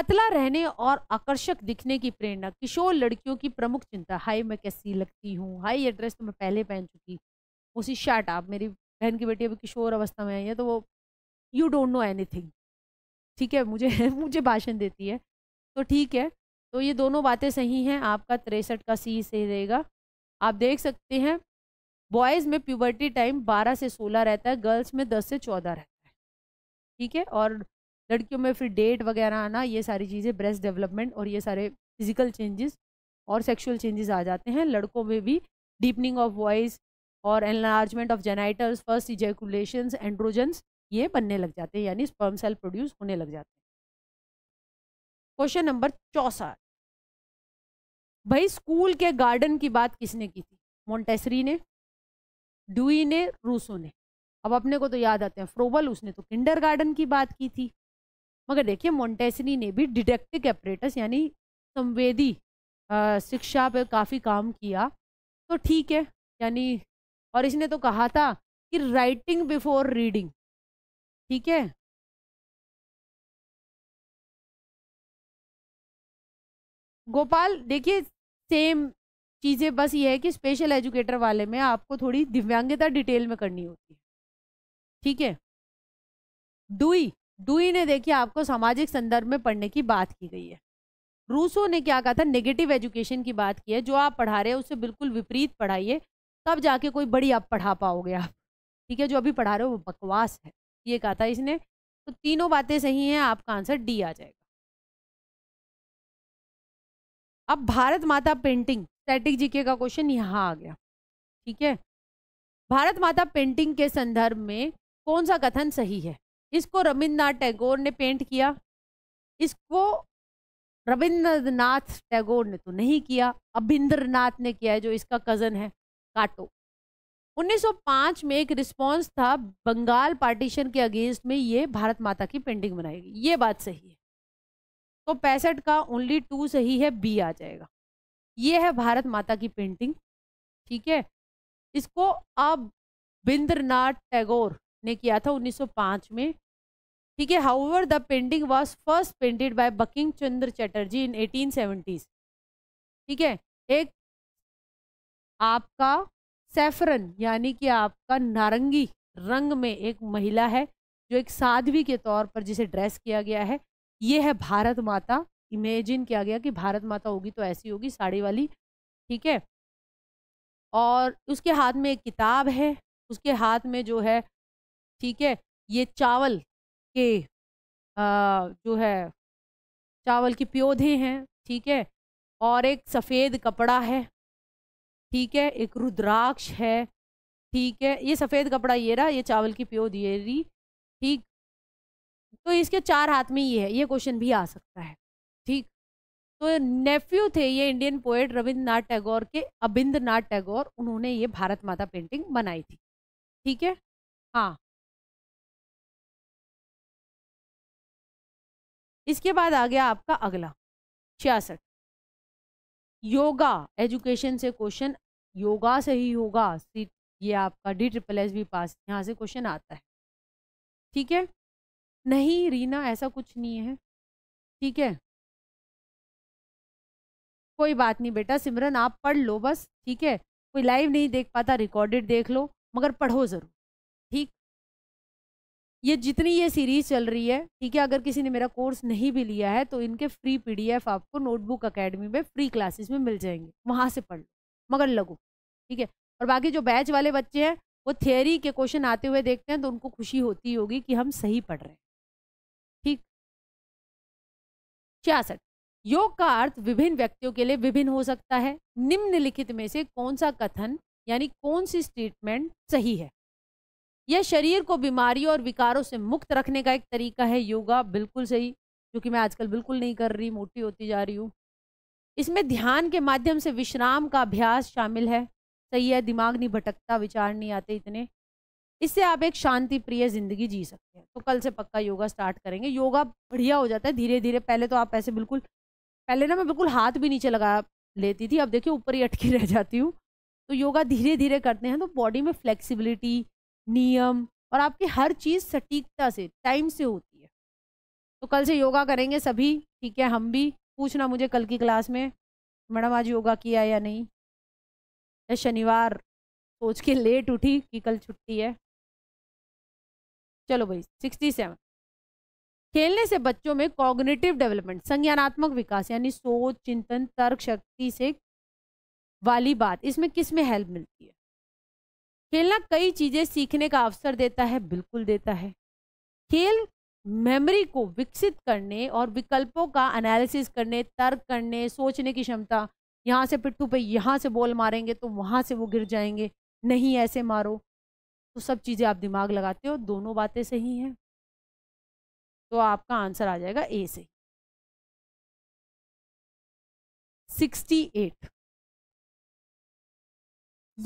पतला रहने और आकर्षक दिखने की प्रेरणा किशोर लड़कियों की प्रमुख चिंता हाई मैं कैसी लगती हूँ हाई ये ड्रेस तो मैं पहले पहन चुकी उसी शर्ट आप मेरी बहन की बेटी अभी किशोर अवस्था में आई है तो वो यू डोंट नो एनी ठीक है मुझे मुझे भाषण देती है तो ठीक है तो ये दोनों बातें सही हैं आपका तिरसठ का सी सही रहेगा आप देख सकते हैं बॉयज़ में प्यूबर्टी टाइम 12 से 16 रहता है गर्ल्स में 10 से 14 रहता है ठीक है और लड़कियों में फिर डेट वगैरह आना ये सारी चीज़ें ब्रेस्ट डेवलपमेंट और ये सारे फिजिकल चेंजेस और सेक्सुअल चेंजेस आ जाते हैं लड़कों में भी डीपनिंग ऑफ वॉइस और enlargement of genitals first ejaculation androgens ये बनने लग जाते हैं यानी स्पर्म सेल प्रोड्यूस होने लग जाते हैं क्वेश्चन नंबर चौसठ भाई स्कूल के गार्डन की बात किसने की थी मोन्टेसरी ने डुई ने रूसो ने अब अपने को तो याद आते हैं फ्रोबल उसने तो किंडर गार्डन की बात की थी मगर देखिए मोन्टेसनी ने भी डिटेक्टिव एपरेटस यानी संवेदी शिक्षा पर काफ़ी काम किया तो ठीक है यानी और इसने तो कहा था कि राइटिंग बिफोर रीडिंग ठीक है गोपाल देखिए सेम चीज़ें बस ये है कि स्पेशल एजुकेटर वाले में आपको थोड़ी दिव्यांगता डिटेल में करनी होती है ठीक है डूई डुई ने देखिए आपको सामाजिक संदर्भ में पढ़ने की बात की गई है रूसो ने क्या कहा था नेगेटिव एजुकेशन की बात की है जो आप पढ़ा रहे हो उससे बिल्कुल विपरीत पढ़ाइए तब जाके कोई बड़ी आप पढ़ा पाओगे आप ठीक है जो अभी पढ़ा रहे हो वो बकवास है ये कहा था इसने तो तीनों बातें सही हैं आपका आंसर डी आ जाएगा अब Bharat Mata painting static GK का क्वेश्चन यहाँ आ गया ठीक है भारत माता पेंटिंग के संदर्भ में कौन सा कथन सही है इसको रविन्द्रनाथ टैगोर ने पेंट किया इसको रविंद्रनाथ टैगोर ने तो नहीं किया अभिंद्रनाथ ने किया है जो इसका कज़न है काटो 1905 में एक रिस्पांस था बंगाल पार्टीशन के अगेंस्ट में ये भारत माता की पेंटिंग बनाएगी ये बात सही है तो पैंसठ का ओनली टू सही है बी आ जाएगा ये है भारत माता की पेंटिंग ठीक है इसको अब बिंद्रनाथ टैगोर ने किया था 1905 में ठीक है how the painting was first painted by Bankim Chandra Chatterjee in eighteen ठीक है एक आपका सेफरन यानी कि आपका नारंगी रंग में एक महिला है जो एक साध्वी के तौर पर जिसे ड्रेस किया गया है ये है भारत माता इमेजिन किया गया कि भारत माता होगी तो ऐसी होगी साड़ी वाली ठीक है और उसके हाथ में एक किताब है उसके हाथ में जो है ठीक है ये चावल के आ, जो है चावल के प्योधे हैं ठीक है और एक सफ़ेद कपड़ा है ठीक है एक रुद्राक्ष है ठीक है ये सफ़ेद कपड़ा ये रहा ये चावल की प्योध ये रही ठीक तो इसके चार हाथ में ये है ये क्वेश्चन भी आ सकता है ठीक तो नेफ्यू थे ये इंडियन पोएट रविंद्रनाथ टैगोर के अबिंद्रनाथ टैगोर उन्होंने ये भारत माता पेंटिंग बनाई थी ठीक है हाँ इसके बाद आ गया आपका अगला छियासठ योगा एजुकेशन से क्वेश्चन योगा से ही होगा ये आपका डी ट्रिपल एस भी पास यहाँ से क्वेश्चन आता है ठीक है नहीं रीना ऐसा कुछ नहीं है ठीक है कोई बात नहीं बेटा सिमरन आप पढ़ लो बस ठीक है कोई लाइव नहीं देख पाता रिकॉर्डेड देख लो मगर पढ़ो ज़रूर ठीक ये जितनी ये सीरीज चल रही है ठीक है अगर किसी ने मेरा कोर्स नहीं भी लिया है तो इनके फ्री पीडीएफ आपको नोटबुक अकेडमी में फ्री क्लासेस में मिल जाएंगे वहाँ से पढ़ लो मगर लगो ठीक है और बाकी जो बैच वाले बच्चे हैं वो थियोरी के क्वेश्चन आते हुए देखते हैं तो उनको खुशी होती होगी कि हम सही पढ़ रहे हैं ठीक छियासठ योग का अर्थ विभिन्न व्यक्तियों के लिए विभिन्न हो सकता है निम्नलिखित में से कौन सा कथन यानी कौन सी स्टेटमेंट सही है यह शरीर को बीमारियों और विकारों से मुक्त रखने का एक तरीका है योगा बिल्कुल सही जो कि मैं आजकल बिल्कुल नहीं कर रही मोटी होती जा रही हूँ इसमें ध्यान के माध्यम से विश्राम का अभ्यास शामिल है सही है दिमाग नहीं भटकता विचार नहीं आते इतने इससे आप एक शांति प्रिय जिंदगी जी सकते हैं तो कल से पक्का योगा स्टार्ट करेंगे योगा बढ़िया हो जाता है धीरे धीरे पहले तो आप ऐसे बिल्कुल पहले ना मैं बिल्कुल हाथ भी नीचे लगा लेती थी अब देखिए ऊपर ही अटकी रह जाती हूँ तो योगा धीरे धीरे करते हैं तो बॉडी में फ्लेक्सिबिलिटी नियम और आपकी हर चीज़ सटीकता से टाइम से होती है तो कल से योगा करेंगे सभी ठीक है हम भी पूछना मुझे कल की क्लास में मैडम आज योगा किया या नहीं या शनिवार सोच के लेट उठी कि कल छुट्टी है चलो भाई सिक्सटी सेवन खेलने से बच्चों में कॉग्निटिव डेवलपमेंट संज्ञानात्मक विकास यानी सोच चिंतन तर्क शक्ति से वाली बात इसमें किस में हेल्प मिलती है खेलना कई चीजें सीखने का अवसर देता है बिल्कुल देता है खेल मेमोरी को विकसित करने और विकल्पों का एनालिसिस करने तर्क करने सोचने की क्षमता यहाँ से पिट्ठू पे यहाँ से बॉल मारेंगे तो वहाँ से वो गिर जाएंगे नहीं ऐसे मारो तो सब चीज़ें आप दिमाग लगाते हो दोनों बातें सही हैं तो आपका आंसर आ जाएगा ए से सिक्सटी एट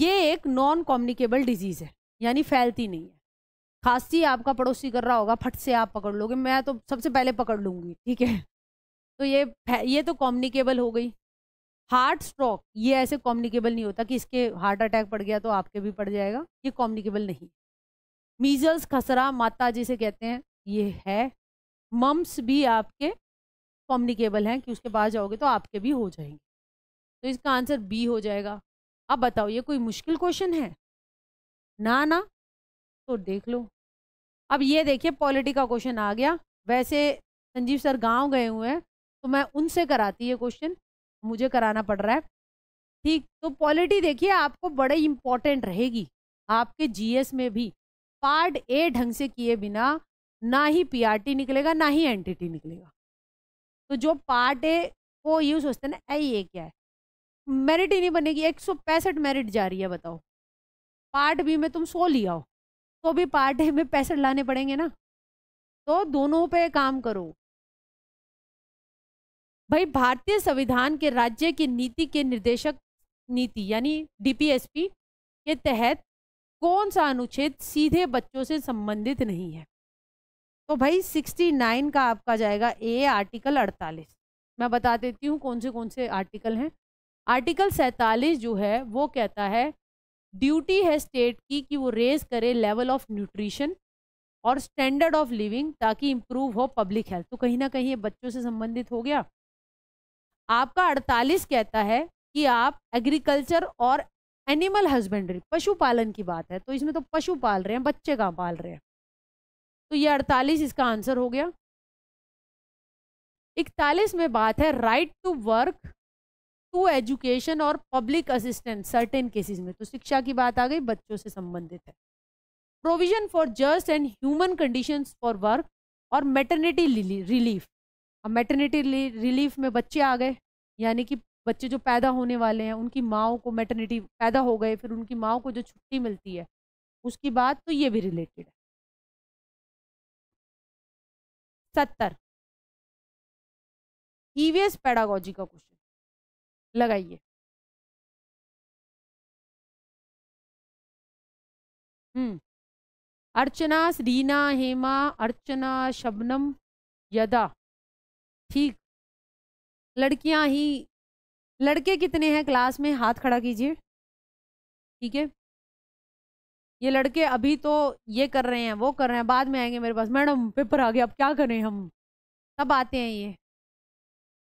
ये एक नॉन कॉम्युनिकेबल डिजीज़ है यानी फैलती नहीं है खांसी आपका पड़ोसी कर रहा होगा फट से आप पकड़ लोगे मैं तो सबसे पहले पकड़ लूँगी ठीक है तो ये ये तो कॉम्युनिकेबल हो गई हार्ट स्ट्रोक ये ऐसे कॉम्युनिकेबल नहीं होता कि इसके हार्ट अटैक पड़ गया तो आपके भी पड़ जाएगा ये कॉम्युनिकेबल नहीं मीजल्स खसरा माता जिसे कहते हैं ये है मम्स भी आपके कॉम्युनिकेबल हैं कि उसके पास जाओगे तो आपके भी हो जाएंगे तो इसका आंसर बी हो जाएगा अब बताओ ये कोई मुश्किल क्वेश्चन है ना ना तो देख लो अब ये देखिए पॉलिटी का क्वेश्चन आ गया वैसे संजीव सर गांव गए हुए हैं तो मैं उनसे कराती ये क्वेश्चन मुझे कराना पड़ रहा है ठीक तो पॉलिटी देखिए आपको बड़े इम्पॉर्टेंट रहेगी आपके जीएस में भी पार्ट ए ढंग से किए बिना ना ही पीआरटी निकलेगा ना ही एनटीटी निकलेगा तो जो पार्ट ए वो यूज सोचते ना ए क्या है मेरिट ही नहीं बनेगी एक सौ पैंसठ मेरिट जा रही है बताओ पार्ट बी में तुम सौ लिया हो तो भी पार्ट ए में पैंसठ लाने पड़ेंगे ना तो दोनों पे काम करो भाई भारतीय संविधान के राज्य की नीति के निर्देशक नीति यानी डीपीएसपी के तहत कौन सा अनुच्छेद सीधे बच्चों से संबंधित नहीं है तो भाई 69 का आपका जाएगा ए आर्टिकल 48 मैं बता देती हूँ कौन से कौन से आर्टिकल हैं आर्टिकल सैतालीस जो है वो कहता है ड्यूटी है स्टेट की कि वो रेज करे लेवल ऑफ न्यूट्रिशन और स्टैंडर्ड ऑफ लिविंग ताकि इम्प्रूव हो पब्लिक हेल्थ तो कहीं ना कहीं ये बच्चों से संबंधित हो गया आपका अड़तालीस कहता है कि आप एग्रीकल्चर और एनिमल हस्बेंड्री पशुपालन की बात है तो इसमें तो पशु पाल रहे हैं बच्चे कहाँ पाल रहे हैं तो ये अड़तालीस इसका आंसर हो गया इकतालीस में बात है right to work to education और पब्लिक असिस्टेंस सर्टेन केसेस में तो शिक्षा की बात आ गई बच्चों से संबंधित है provision for just and human condition for work और मेटर्निटी रिलीफ अब मेटर्निटी रिलीफ में बच्चे आ गए यानी कि बच्चे जो पैदा होने वाले हैं उनकी माओ को मेटर्निटी पैदा हो गए फिर उनकी माओ को जो छुट्टी मिलती है उसकी बात तो ये भी रिलेटेड है सत्तर ईवीएस e पैडागोजी का क्वेश्चन लगाइए हम्म अर्चना रीना हेमा अर्चना शबनम यदा ठीक लड़कियां ही लड़के कितने हैं क्लास में हाथ खड़ा कीजिए ठीक है ये लड़के अभी तो ये कर रहे हैं वो कर रहे हैं बाद में आएंगे मेरे पास मैडम पेपर आ गया अब क्या करें हम तब आते हैं ये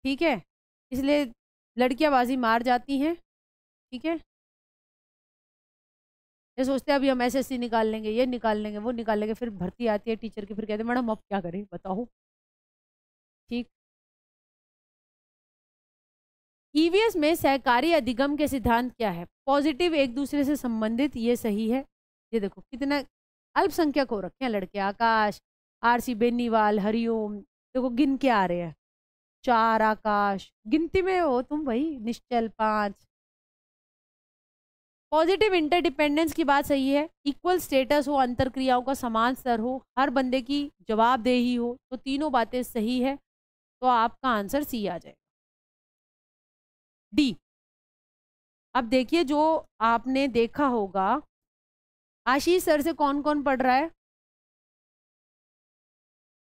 ठीक है इसलिए लड़कियां बाजी मार जाती हैं ठीक है ये सोचते हैं अभी हम एस एस सी निकाल लेंगे ये निकाल लेंगे वो निकाल लेंगे फिर भर्ती आती है टीचर की फिर कहते हैं मैडम अब क्या करें बताओ ठीक ईवीएस e में सहकारी अधिगम के सिद्धांत क्या है पॉजिटिव एक दूसरे से संबंधित ये सही है ये देखो कितना अल्पसंख्यक हो रखे हैं लड़के आकाश आर सी बेनीवाल हरिओम देखो गिन के आ रहे हैं चार आकाश गिनती में हो तुम वही निश्चल पांच पॉजिटिव इंटरडिपेंडेंस की बात सही है इक्वल स्टेटस हो अंतर क्रियाओं का समान स्तर हो हर बंदे की जवाबदेही हो तो तीनों बातें सही है तो आपका आंसर सी आ जाएगा डी अब देखिए जो आपने देखा होगा आशीष सर से कौन कौन पढ़ रहा है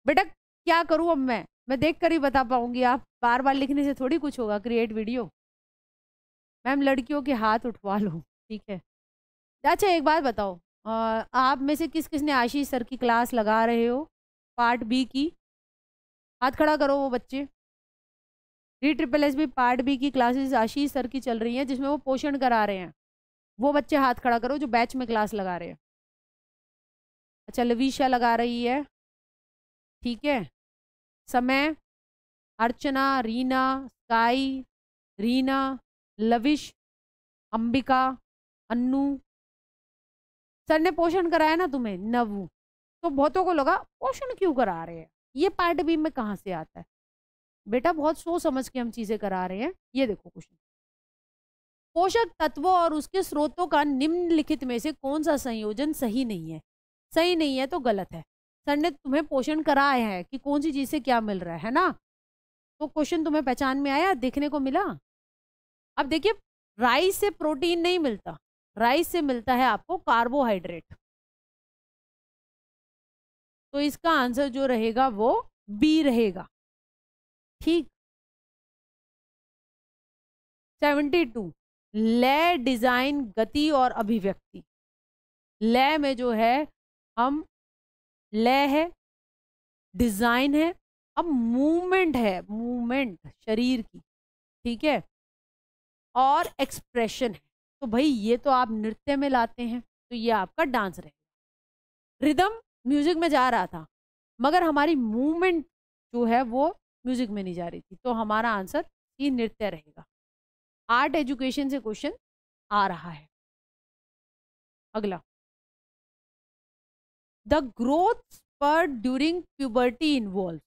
बेटा क्या करूं अब मैं मैं देख कर ही बता पाऊंगी आप बार बार लिखने से थोड़ी कुछ होगा क्रिएट वीडियो मैम लड़कियों के हाथ उठवा लो ठीक है अच्छा एक बात बताओ आप में से किस किस ने आशीष सर की क्लास लगा रहे हो पार्ट बी की हाथ खड़ा करो वो बच्चे D triple S B part B की क्लासेस आशीष सर की चल रही हैं जिसमें वो पोषण करा रहे हैं वो बच्चे हाथ खड़ा करो जो बैच में क्लास लगा रहे हैं अच्छा लवीशा लगा रही है ठीक है समय अर्चना रीना स्काई रीना लविश अंबिका अन्नू सर ने पोषण कराया ना तुम्हें नव तो बहुतों को लगा पोषण क्यों करा रहे हैं ये पार्ट भी में कहाँ से आता है बेटा बहुत सोच समझ के हम चीज़ें करा रहे हैं ये देखो क्वेश्चन पोषक तत्वों और उसके स्रोतों का निम्नलिखित में से कौन सा संयोजन सही नहीं है सही नहीं है तो गलत है सर ने तुम्हें पोषण कराया है कि कौन सी चीज़ से क्या मिल रहा है है ना तो क्वेश्चन तुम्हें पहचान में आया देखने को मिला अब देखिए राइस से प्रोटीन नहीं मिलता राइस से मिलता है आपको कार्बोहाइड्रेट तो इसका आंसर जो रहेगा वो बी रहेगा ठीक सेवेंटी टू लय डिजाइन गति और अभिव्यक्ति लय में जो है हम लय है डिजाइन है अब मूवमेंट है मूवमेंट शरीर की ठीक है और एक्सप्रेशन है तो भाई ये तो आप नृत्य में लाते हैं तो ये आपका डांस रहेगा रिदम म्यूजिक में जा रहा था मगर हमारी मूवमेंट जो है वो म्यूजिक में नहीं जा रही थी तो हमारा आंसर ये नृत्य रहेगा आर्ट एजुकेशन से क्वेश्चन आ रहा है अगला the growth spurt during puberty involve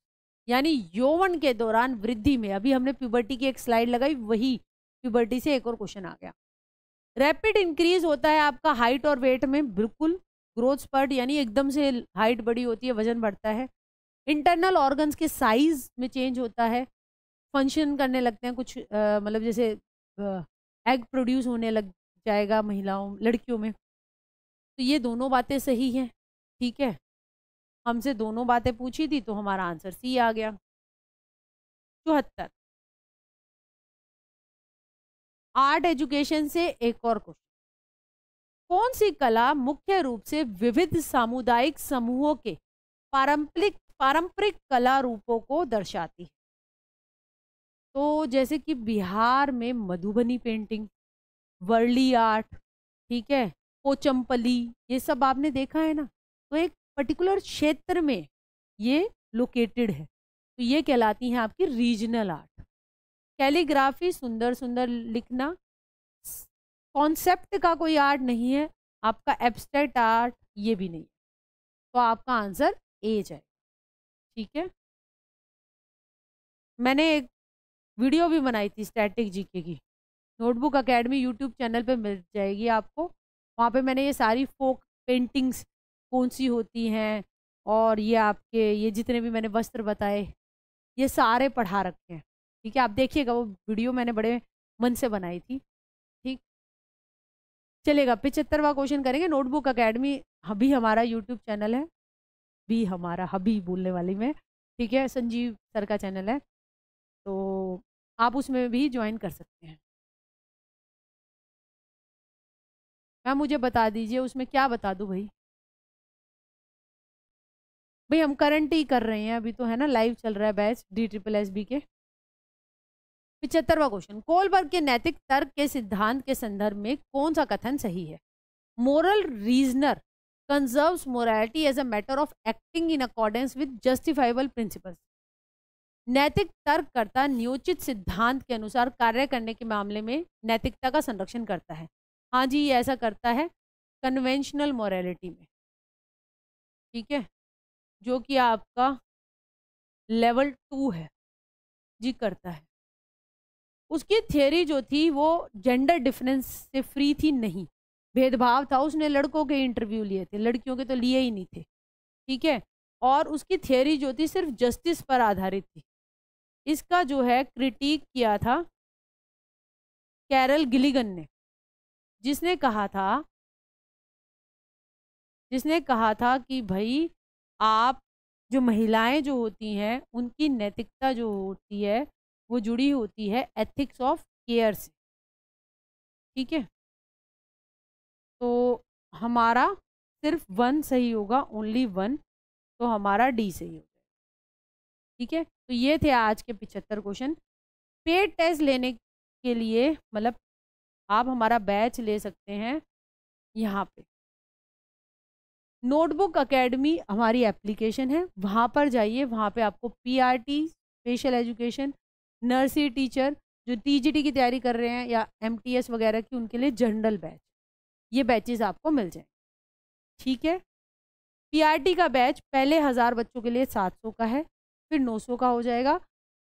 यानी यौवन के दौरान वृद्धि में अभी हमने प्यूबर्टी की एक स्लाइड लगाई वही प्यूबर्टी से एक और क्वेश्चन आ गया रैपिड इंक्रीज होता है आपका हाइट और वेट में बिल्कुल ग्रोथ स्पर्ट यानी एकदम से हाइट बड़ी होती है वजन बढ़ता है इंटरनल ऑर्गन्स के साइज में चेंज होता है फंक्शन करने लगते हैं कुछ मतलब जैसे आ, एग प्रोड्यूस होने लग जाएगा महिलाओं लड़कियों में तो ये दोनों बातें सही हैं ठीक है हमसे दोनों बातें पूछी थी तो हमारा आंसर सी आ गया चौहत्तर आर्ट एजुकेशन से एक और क्वेश्चन कौन सी कला मुख्य रूप से विविध सामुदायिक समूहों के पारंपरिक पारंपरिक कला रूपों को दर्शाती है तो जैसे कि बिहार में मधुबनी पेंटिंग वर्ली आर्ट ठीक है कोचम्पली ये सब आपने देखा है ना तो एक पर्टिकुलर क्षेत्र में ये लोकेटेड है तो ये कहलाती हैं आपकी रीजनल आर्ट कैलीग्राफी सुंदर सुंदर लिखना कॉन्सेप्ट का कोई आर्ट नहीं है आपका एब्स्ट्रैक्ट आर्ट ये भी नहीं तो आपका आंसर ए जाएगा ठीक है मैंने एक वीडियो भी बनाई थी स्टैटिक जीके की नोटबुक एकेडमी यूट्यूब चैनल पे मिल जाएगी आपको वहाँ पे मैंने ये सारी फोक पेंटिंग्स कौन सी होती हैं और ये आपके ये जितने भी मैंने वस्त्र बताए ये सारे पढ़ा रखे हैं ठीक है आप देखिएगा वो वीडियो मैंने बड़े मन से बनाई थी ठीक चलेगा पिचहत्तरवा क्वेश्चन करेंगे नोटबुक अकेडमी अभी हमारा यूट्यूब चैनल है भी हमारा हबी बोलने वाली में ठीक है संजीव सर का चैनल है तो आप उसमें भी ज्वाइन कर सकते हैं मैम मुझे बता दीजिए उसमें क्या बता दूँ भाई भाई हम करंट ही कर रहे हैं अभी तो है ना लाइव चल रहा है batch D triple S B के पिछहत्तरवा क्वेश्चन कोलबर्ग के नैतिक तर्क के सिद्धांत के संदर्भ में कौन सा कथन सही है moral reasoner conserve morality as a matter of acting in accordance with justifiable principle नैतिक तर्ककर्ता नियोचित सिद्धांत के अनुसार कार्य करने के मामले में नैतिकता का संरक्षण करता है हाँ जी ये ऐसा करता है कन्वेंशनल मोरलिटी में ठीक है जो कि आपका लेवल टू है जी करता है उसकी थियोरी जो थी वो जेंडर डिफरेंस से फ्री थी नहीं भेदभाव था उसने लड़कों के इंटरव्यू लिए थे लड़कियों के तो लिए ही नहीं थे ठीक है और उसकी थियोरी जो थी सिर्फ जस्टिस पर आधारित थी इसका जो है क्रिटिक किया था कैरल गिलिगन ने जिसने कहा था जिसने कहा था कि भाई आप जो महिलाएं जो होती हैं उनकी नैतिकता जो होती है वो जुड़ी होती है एथिक्स ऑफ केयर से ठीक है तो हमारा सिर्फ वन सही होगा ओनली वन तो हमारा डी सही होगा ठीक है तो ये थे आज के पिछहत्तर क्वेश्चन पेड टेस्ट लेने के लिए मतलब आप हमारा बैच ले सकते हैं यहाँ पे नोटबुक अकेडमी हमारी एप्लीकेशन है वहाँ पर जाइए वहाँ पे आपको PRT special education nursery teacher जो टीजीटी की तैयारी कर रहे हैं या एमटीएस वगैरह की उनके लिए जनरल बैच ये बैचेस आपको मिल जाएंगे ठीक है पीआरटी का बैच पहले हज़ार बच्चों के लिए सात सौ का है फिर नौ सौ का हो जाएगा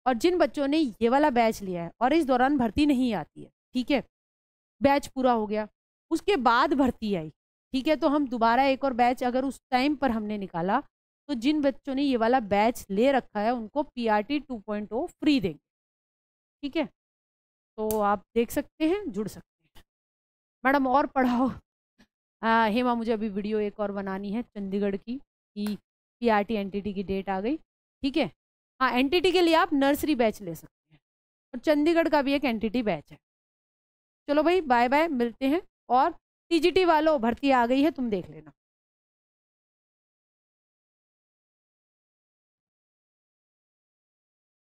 और जिन बच्चों ने ये वाला बैच लिया है और इस दौरान भर्ती नहीं आती है ठीक है बैच पूरा हो गया उसके बाद भर्ती आई ठीक है तो हम दोबारा एक और बैच अगर उस टाइम पर हमने निकाला तो जिन बच्चों ने ये वाला बैच ले रखा है उनको P R T two point O free देंगे ठीक है तो आप देख सकते हैं जुड़ सकते हैं मैडम और पढ़ाओ आ, हेमा मुझे अभी वीडियो एक और बनानी है चंडीगढ़ की कि P R T N T T की डेट आ गई ठीक है हाँ एन टी टी के लिए आप नर्सरी बैच ले सकते हैं और चंडीगढ़ का भी एक एन टी टी बैच है चलो भाई बाय बाय मिलते हैं और टीजीटी वालों भर्ती आ गई है तुम देख लेना